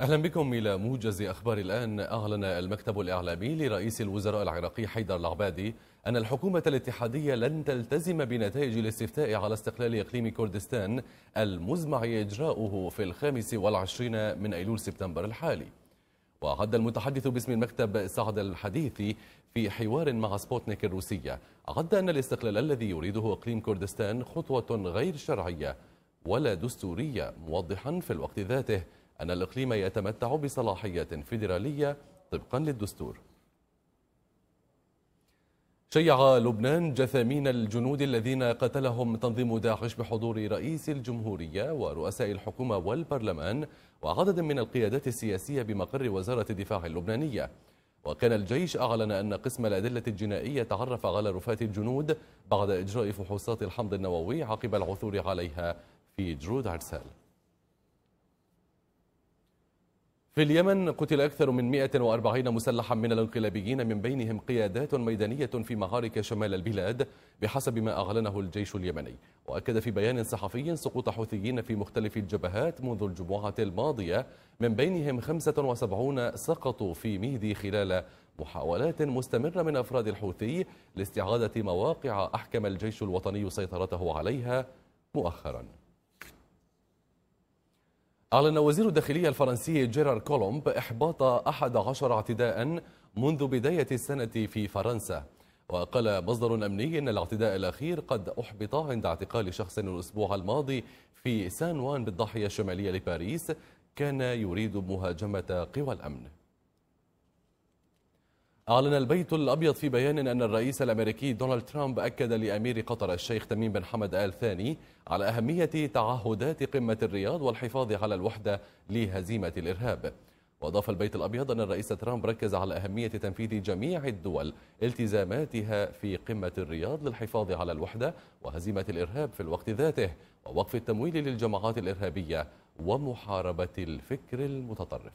أهلا بكم إلى موجز أخبار الآن أعلن المكتب الإعلامي لرئيس الوزراء العراقي حيدر العبادي أن الحكومة الاتحادية لن تلتزم بنتائج الاستفتاء على استقلال إقليم كردستان المزمع إجراؤه في الخامس والعشرين من أيلول سبتمبر الحالي وعد المتحدث باسم المكتب سعد الحديثي في حوار مع سبوتنيك الروسية عد أن الاستقلال الذي يريده إقليم كردستان خطوة غير شرعية ولا دستورية موضحا في الوقت ذاته أن الإقليم يتمتع بصلاحية فيدرالية طبقا للدستور شيع لبنان جثامين الجنود الذين قتلهم تنظيم داعش بحضور رئيس الجمهورية ورؤساء الحكومة والبرلمان وعدد من القيادات السياسية بمقر وزارة الدفاع اللبنانية وكان الجيش أعلن أن قسم الأدلة الجنائية تعرف على رفات الجنود بعد إجراء فحوصات الحمض النووي عقب العثور عليها في جرود عرسال في اليمن قتل أكثر من 140 مسلحا من الانقلابيين من بينهم قيادات ميدانية في معارك شمال البلاد بحسب ما أعلنه الجيش اليمني وأكد في بيان صحفي سقوط حوثيين في مختلف الجبهات منذ الجمعة الماضية من بينهم 75 سقطوا في ميدي خلال محاولات مستمرة من أفراد الحوثي لاستعادة مواقع أحكم الجيش الوطني سيطرته عليها مؤخراً أعلن وزير الداخلية الفرنسي جيرار كولومب إحباط 11 اعتداء منذ بداية السنة في فرنسا وقال مصدر أمني أن الاعتداء الأخير قد أحبط عند اعتقال شخص الأسبوع الماضي في سان وان بالضاحية الشمالية لباريس كان يريد مهاجمة قوى الأمن أعلن البيت الأبيض في بيان أن الرئيس الأمريكي دونالد ترامب أكد لأمير قطر الشيخ تميم بن حمد آل ثاني على أهمية تعهدات قمة الرياض والحفاظ على الوحدة لهزيمة الإرهاب وأضاف البيت الأبيض أن الرئيس ترامب ركز على أهمية تنفيذ جميع الدول التزاماتها في قمة الرياض للحفاظ على الوحدة وهزيمة الإرهاب في الوقت ذاته ووقف التمويل للجماعات الإرهابية ومحاربة الفكر المتطرف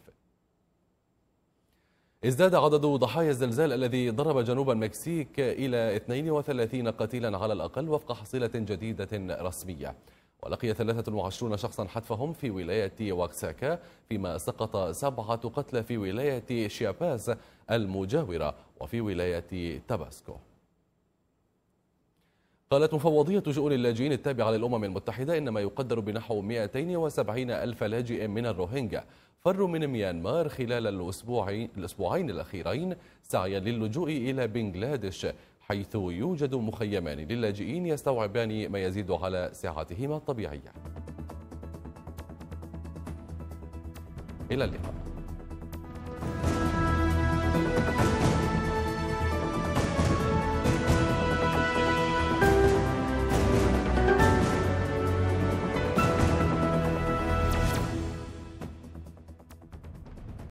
ازداد عدد ضحايا الزلزال الذي ضرب جنوب المكسيك إلى 32 قتيلا على الأقل وفق حصيلة جديدة رسمية ولقي 23 شخصا حتفهم في ولاية واكساكا فيما سقط سبعة قتلى في ولاية شياباس المجاورة وفي ولاية تاباسكو قالت مفوضية شؤون اللاجئين التابعة للأمم المتحدة إن ما يقدر بنحو 270 ألف لاجئ من الروهينجا فروا من ميانمار خلال الأسبوع الأسبوعين الأخيرين سعيا للجوء إلى بنغلاديش حيث يوجد مخيمان للاجئين يستوعبان ما يزيد على سعتهما الطبيعية إلى اللقاء